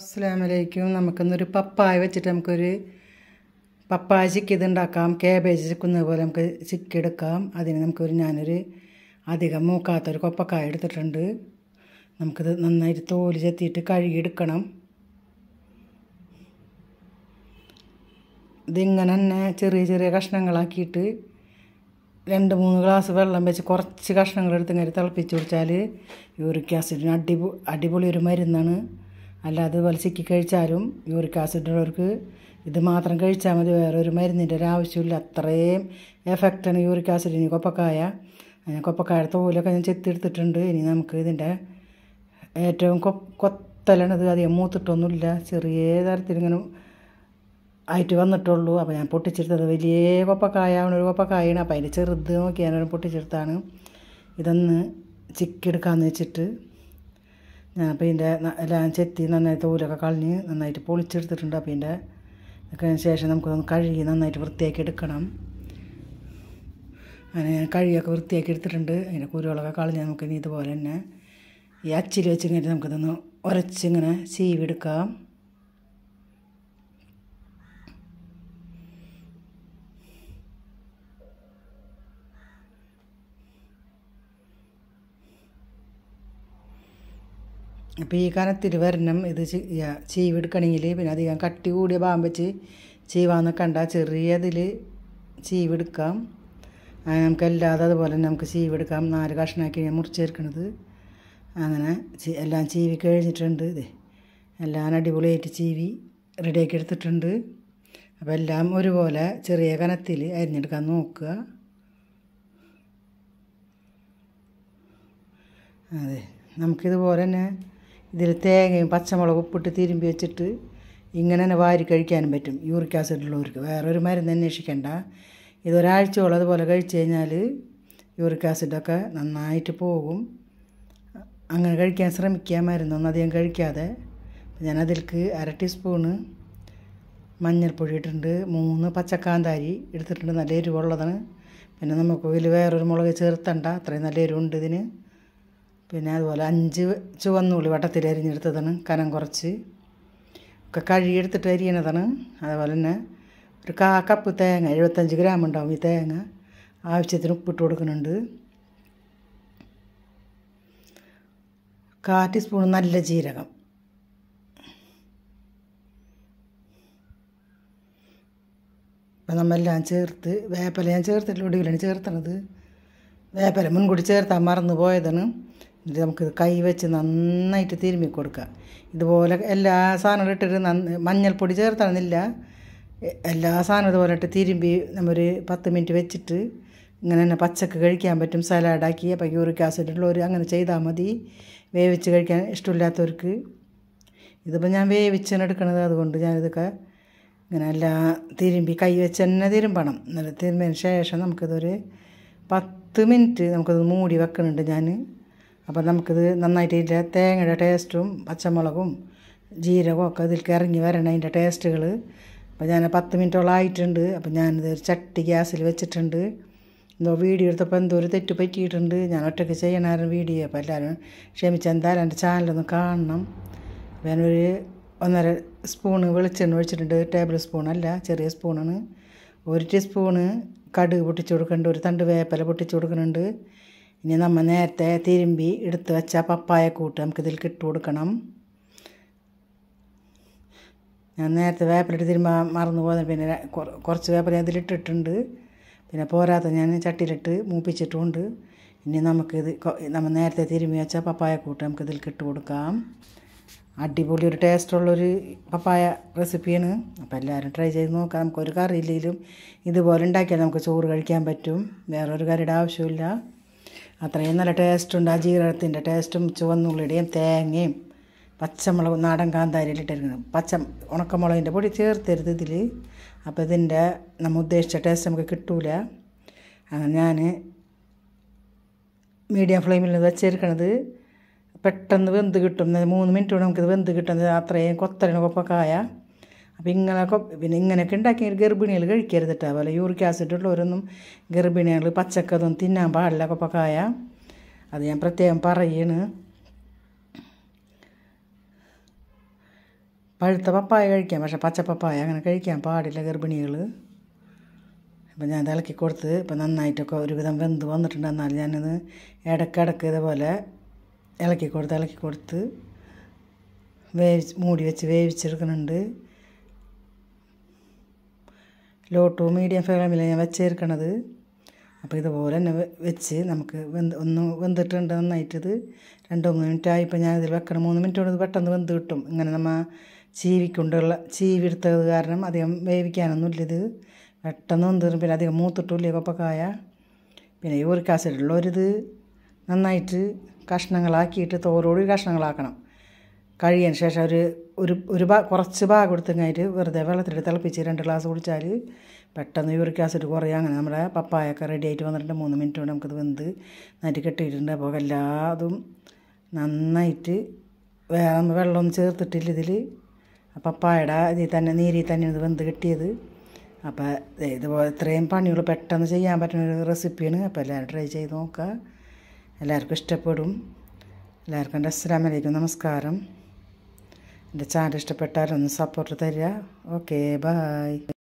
അസ്സാമലൈക്കും നമുക്കിന്നൊരു പപ്പായ വെച്ചിട്ട് നമുക്കൊരു പപ്പായ ചിക്കി ഇതുണ്ടാക്കാം കേബേജ് ചിക്കുന്ന പോലെ നമുക്ക് ചിക്കി എടുക്കാം അതിന് നമുക്കൊരു ഞാനൊരു അധികം മൂക്കാത്തൊരു കൊപ്പക്കായ എടുത്തിട്ടുണ്ട് നമുക്കിത് നന്നായിട്ട് തോല് ചെത്തിയിട്ട് കഴുകിയെടുക്കണം ഇതിങ്ങനെ തന്നെ ചെറിയ ചെറിയ കഷ്ണങ്ങളാക്കിയിട്ട് രണ്ട് മൂന്ന് ഗ്ലാസ് വെള്ളം വെച്ച് കുറച്ച് കഷ്ണങ്ങളെടുത്ത് ഇങ്ങനെ തിളപ്പിച്ച് കുടിച്ചാൽ യൂറിക് ആസിഡിന് അടിപൊളി അടിപൊളി ഒരു മരുന്നാണ് അല്ലാതെ ഇതുപോലെ ചിക്കി കഴിച്ചാലും യൂറിക് ആസിഡുള്ളവർക്ക് ഇത് മാത്രം കഴിച്ചാൽ മതി വേറൊരു മരുന്നിൻ്റെ ഒരു ആവശ്യമില്ല അത്രയും എഫക്റ്റാണ് യൂറിക് ആസിഡിന് കൊപ്പക്കായ കൊപ്പക്കായത്തെ ഓലൊക്കെ ഞാൻ ചെത്തിയെടുത്തിട്ടുണ്ട് ഇനി നമുക്ക് ഇതിൻ്റെ ഏറ്റവും കൊത്തലാണ് ഇത് അധികം മൂത്തിട്ടൊന്നുമില്ല ചെറിയ തരത്തിലിങ്ങനെ ആയിട്ട് വന്നിട്ടുള്ളൂ അപ്പോൾ ഞാൻ പൊട്ടിച്ചെടുത്തത് വലിയ കൊപ്പക്കായ ഒരു കൊപ്പക്കായാണ് അപ്പോൾ അതിൻ്റെ ചെറുത് നോക്കി പൊട്ടിച്ചെടുത്താണ് ഇതൊന്ന് ചിക്കെടുക്കാമെന്ന് വെച്ചിട്ട് ഞാൻ അപ്പോൾ ഇതിൻ്റെ എല്ലാം ചെത്തി നന്നായി തോലൊക്കെ കളഞ്ഞ് നന്നായിട്ട് പൊളിച്ചെടുത്തിട്ടുണ്ട് അപ്പോൾ ഇതിൻ്റെ അതിന് ശേഷം നമുക്കൊന്ന് കഴുകി നന്നായിട്ട് വൃത്തിയാക്കി എടുക്കണം അങ്ങനെ ഞാൻ കഴുകിയൊക്കെ വൃത്തിയാക്കി എടുത്തിട്ടുണ്ട് അതിൻ്റെ കുരുവളൊക്കെ കളഞ്ഞ് നമുക്കിനി ഇതുപോലെ തന്നെ ഈ അച്ചിൽ വെച്ചിങ്ങനെ നമുക്കിതൊന്ന് ഉരച്ചിങ്ങനെ സീവെടുക്കാം അപ്പോൾ ഈ കനത്തിൽ വരണം ഇത് ചീവെടുക്കണമെങ്കിൽ പിന്നെ അധികം കട്ടി കൂടിയ പാമ്പ് വെച്ച് ചീവാന്ന് കണ്ട ചെറിയതിൽ ചീവെടുക്കാം നമുക്ക് അല്ലാതെ അതുപോലെ തന്നെ നമുക്ക് ചീവെടുക്കാം നാല് കഷ്ണമാക്കി ഞാൻ മുറിച്ചേർക്കണത് അങ്ങനെ എല്ലാം ചീവി കഴിഞ്ഞിട്ടുണ്ട് ഇത് എല്ലാം അടിപൊളിയായിട്ട് ചീവി റെഡിയാക്കി എടുത്തിട്ടുണ്ട് അപ്പോൾ എല്ലാം ഒരുപോലെ ചെറിയ കനത്തിൽ അരിഞ്ഞെടുക്കാൻ നോക്കുക അതെ നമുക്കിതുപോലെ തന്നെ ഇതിൽ തേങ്ങയും പച്ചമുളകും ഉപ്പിട്ട് തിരുമ്പി വെച്ചിട്ട് ഇങ്ങനെ തന്നെ വാരി കഴിക്കാനും പറ്റും യൂറിക് ആസിഡ് ഉള്ളവർക്ക് വേറൊരു മരുന്ന് അന്വേഷിക്കേണ്ട ഇത് ഒരാഴ്ചയോളം അതുപോലെ കഴിച്ചു കഴിഞ്ഞാൽ യൂറിക് ആസിഡൊക്കെ നന്നായിട്ട് പോകും അങ്ങനെ കഴിക്കാൻ ശ്രമിക്കുക മരുന്നൊന്നും അധികം കഴിക്കാതെ ഞാനതിൽക്ക് അര ടീസ്പൂണ് മഞ്ഞൾപ്പൊടി ഇട്ടിട്ടുണ്ട് മൂന്ന് പച്ചക്കാന്താരി എടുത്തിട്ടുണ്ട് നല്ല എരിവുള്ളതാണ് പിന്നെ നമുക്ക് ഇതിൽ വേറൊരു മുളക് ചേർത്തണ്ട അത്രയും നല്ല എരിവുണ്ട് ഇതിന് പിന്നെ അതുപോലെ അഞ്ച് ചുവന്നുള്ളി വട്ടത്തിൽ അരിഞ്ഞെടുത്തതാണ് കനം കുറച്ച് ഒക്കെ കഴുകിയെടുത്തിട്ട് അരിയണതാണ് അതുപോലെ തന്നെ ഒരു കാ കപ്പ് തേങ്ങ എഴുപത്തഞ്ച് ഗ്രാം ഉണ്ടാവും ഈ തേങ്ങ ആവശ്യത്തിന് ഉപ്പിട്ട് കൊടുക്കുന്നുണ്ട് കാ ടീസ്പൂൺ നല്ല ജീരകം അപ്പം നമ്മെല്ലാം ചേർത്ത് വേപ്പല ഞാൻ ചേർത്തില്ല ഒടുവിലാണ് ചേർത്തണത് വേപ്പല മുൻകൂടി ചേർത്താൻ മറന്നു പോയതാണ് എന്നിട്ട് നമുക്ക് കൈ വെച്ച് നന്നായിട്ട് തിരുമ്മി കൊടുക്കുക ഇതുപോലെ എല്ലാ സാധനവും ഇട്ടിട്ട് നന്ന് മഞ്ഞൾപ്പൊടി ചേർത്തണമെന്നില്ല എല്ലാ സാധനവും ഇതുപോലെ ഇട്ട് തിരുമ്പി നമ്മൊരു പത്ത് മിനിറ്റ് വെച്ചിട്ട് ഇങ്ങനെ തന്നെ പച്ചക്ക് കഴിക്കാൻ പറ്റും സലാഡാക്കി അപ്പം യൂറിക് ആസിഡ് ഉള്ളവർ അങ്ങനെ ചെയ്താൽ മതി വേവിച്ച് കഴിക്കാൻ ഇഷ്ടമില്ലാത്തവർക്ക് ഇതിപ്പോൾ ഞാൻ വേവിച്ചാണ് എടുക്കണത് അതുകൊണ്ട് ഞാനിതൊക്കെ ഇങ്ങനെ എല്ലാ തിരുമ്പി കൈ വെച്ച് തന്നെ തിരുമ്പണം നല്ല തിരുമ്പതിന് ശേഷം നമുക്കിതൊരു പത്ത് മിനിറ്റ് നമുക്കത് മൂടി വെക്കുന്നുണ്ട് ഞാൻ അപ്പോൾ നമുക്കിത് നന്നായിട്ട് തേങ്ങയുടെ ടേസ്റ്റും പച്ചമുളകും ജീരകവും ഒക്കെ ഇതിലേക്ക് ഇറങ്ങി വരണം അതിൻ്റെ ടേസ്റ്റുകൾ അപ്പോൾ ഞാൻ പത്ത് മിനിറ്റോളം ആയിട്ടുണ്ട് അപ്പോൾ ഞാനിത് ഒരു ചട്ടി ഗ്യാസിൽ വെച്ചിട്ടുണ്ട് എന്തോ വീഡിയോ എടുത്തപ്പോൾ എന്തോ ഒരു തെറ്റ് പറ്റിയിട്ടുണ്ട് ഞാൻ ഒറ്റയ്ക്ക് ചെയ്യണമായിരുന്നു വീഡിയോ അപ്പോൾ എല്ലാവരും ക്ഷമിച്ച് എന്തായാലും എൻ്റെ ചാനലൊന്ന് കാണണം അപ്പം ഞാനൊരു ഒന്നര സ്പൂണ് വെളിച്ചെണ്ണ ഒഴിച്ചിട്ടുണ്ട് ടേബിൾ സ്പൂണല്ല ചെറിയ സ്പൂണാണ് ഒരു ടീസ്പൂണ് കടുക് പൊട്ടിച്ച് കൊടുക്കുന്നുണ്ട് ഒരു തണ്ട് വേപ്പല പൊട്ടിച്ച് കൊടുക്കുന്നുണ്ട് ഇനി നമ്മൾ നേരത്തെ തിരുമ്പി എടുത്ത് വെച്ച പപ്പായ കൂട്ട് നമുക്കിതിൽ കിട്ടു കൊടുക്കണം ഞാൻ നേരത്തെ വേപ്പലിട്ട് തിരുമ്പാൻ മറന്നു പോകുന്നത് പിന്നെ കുറച്ച് ഞാൻ ഇതിലിട്ടിട്ടുണ്ട് പിന്നെ പോരാത്ത ഞാൻ ചട്ടിയിലിട്ട് മൂപ്പിച്ചിട്ടുമുണ്ട് ഇനി നമുക്കിത് നമ്മൾ നേരത്തെ തിരുമ്പി വെച്ച പപ്പായ കൂട്ട് നമുക്കിതിൽ കിട്ടു കൊടുക്കാം അടിപൊളി ഒരു ടേസ്റ്റുള്ളൊരു പപ്പായ റെസിപ്പിയാണ് അപ്പോൾ എല്ലാവരും ട്രൈ ചെയ്ത് നോക്കാം നമുക്കൊരു കറിയില്ലെങ്കിലും ഇതുപോലെ ഉണ്ടാക്കിയാൽ നമുക്ക് ചോറ് കഴിക്കാൻ പറ്റും വേറൊരു കറിയുടെ ആവശ്യമില്ല അത്രയും നല്ല ടേസ്റ്റുണ്ട് ആ ജീരകത്തിൻ്റെ ടേസ്റ്റും ചുവന്നുള്ളിയുടെയും തേങ്ങയും പച്ചമുളക് നാടൻ കാന്താരിയിലിട്ടിരിക്കുന്നത് പച്ച ഉണക്കമുളകിൻ്റെ പൊടി ചേർത്തരുത് ഇതിൽ അപ്പോൾ ഇതിൻ്റെ നമ്മൾ ഉദ്ദേശിച്ച ടേസ്റ്റ് നമുക്ക് കിട്ടൂല അങ്ങനെ ഞാൻ മീഡിയം ഫ്ലെയിമിൽ വെച്ചിരിക്കണത് പെട്ടെന്ന് വെന്ത് കിട്ടും മൂന്ന് മിനിറ്റ് കൊണ്ട് നമുക്കിത് വെന്ത് കിട്ടുന്നത് അത്രയും കൊത്തരണ കൊപ്പക്കായ അപ്പോൾ ഇങ്ങനെയൊക്കെ പിന്നെ ഇങ്ങനെയൊക്കെ ഉണ്ടാക്കി ഗർഭിണികൾ കഴിക്കരുത് കേട്ടോ അതുപോലെ യൂറിക് ആസിഡ് ഉള്ളവരൊന്നും ഗർഭിണികൾ പച്ചക്കതൊന്നും തിന്നാൻ പാടില്ല കൊപ്പക്കായ അത് ഞാൻ പ്രത്യേകം പറയണ് പഴുത്ത പപ്പായ കഴിക്കാം പക്ഷേ പച്ച പപ്പായ അങ്ങനെ കഴിക്കാൻ പാടില്ല ഗർഭിണികൾ അപ്പം ഞാൻ ഇളക്കി കൊടുത്ത് ഇപ്പം നന്നായിട്ടൊക്കെ ഒരുവിധം വെന്ത് വന്നിട്ടുണ്ട് എന്നാൽ ഞാനത് ഇടക്കിടക്ക് ഇതേപോലെ ഇളക്കി കൊടുത്ത് ഇളക്കി കൊടുത്ത് വേവിച്ച് മൂടി വെച്ച് വേവിച്ചെടുക്കുന്നുണ്ട് ലോ ടു മീഡിയം ഫ്ലെയിമിൽ ഞാൻ വെച്ചേർക്കണത് അപ്പോൾ ഇതുപോലെ തന്നെ വെച്ച് നമുക്ക് വെന്ത് ഒന്ന് വെന്തിട്ടുണ്ട് നന്നായിട്ടത് രണ്ടോ മൂന്ന് മിനിറ്റ് ആയിപ്പോൾ ഞാൻ ഇതിൽ വെക്കണം മൂന്ന് മിനിറ്റ് കൊണ്ട് പെട്ടെന്ന് വെന്ത് കിട്ടും ഇങ്ങനെ നമ്മൾ ചീവിക്കൊണ്ടുള്ള ചീവി എടുത്തത് കാരണം അധികം വേവിക്കാനൊന്നുമില്ല ഇത് പെട്ടെന്ന് വെന്ത് പിന്നെ അധികം മൂത്തിട്ടില്ല പപ്പക്കായ പിന്നെ ഈ ഒരു കാസറ്റുള്ള നന്നായിട്ട് കഷ്ണങ്ങളാക്കിയിട്ട് തോരോട് കഷ്ണങ്ങളാക്കണം കഴിയാൻ ശേഷം അവർ ഒരു ഒരു ഭാഗം കുറച്ച് ഭാഗം കൊടുത്തു കഴിഞ്ഞിട്ട് വെറുതെ വെള്ളത്തിലിട്ട് തിളപ്പിച്ച് രണ്ട് ഗ്ലാസ് കുടിച്ചാൽ പെട്ടെന്ന് യൂറിക് ആസിഡ് കുറയുക അങ്ങനെ നമ്മുടെ പപ്പായൊക്കെ റെഡി ആയിട്ട് വന്നിട്ടുണ്ട് മൂന്ന് മിനിറ്റ് കൊണ്ട് നമുക്കത് വെന്ത് നരി കെട്ടിയിട്ടുണ്ട് അപ്പോൾ എല്ലാതും നന്നായിട്ട് വേറെ വെള്ളമൊന്നും ചേർത്തിട്ടില്ല ഇതിൽ പപ്പായുടെ ഇതിൽ തന്നെ നീരിൽ തന്നെ ഇത് വെന്ത് കിട്ടിയത് അപ്പോൾ ഇതുപോലെ ഇത്രയും പണികൾ പെട്ടെന്ന് ചെയ്യാൻ പറ്റുന്ന ഒരു റെസിപ്പിയാണ് അപ്പോൾ എല്ലാവരും ട്രൈ ചെയ്ത് നോക്കുക എല്ലാവർക്കും ഇഷ്ടപ്പെടും എല്ലാവർക്കും എൻ്റെ അസ്സലാമലൈക്കും നമസ്കാരം എൻ്റെ ചാനൽ ഇഷ്ടപ്പെട്ടാൽ ഒന്ന് സപ്പോർട്ട് തരിക ഓക്കെ ബായ്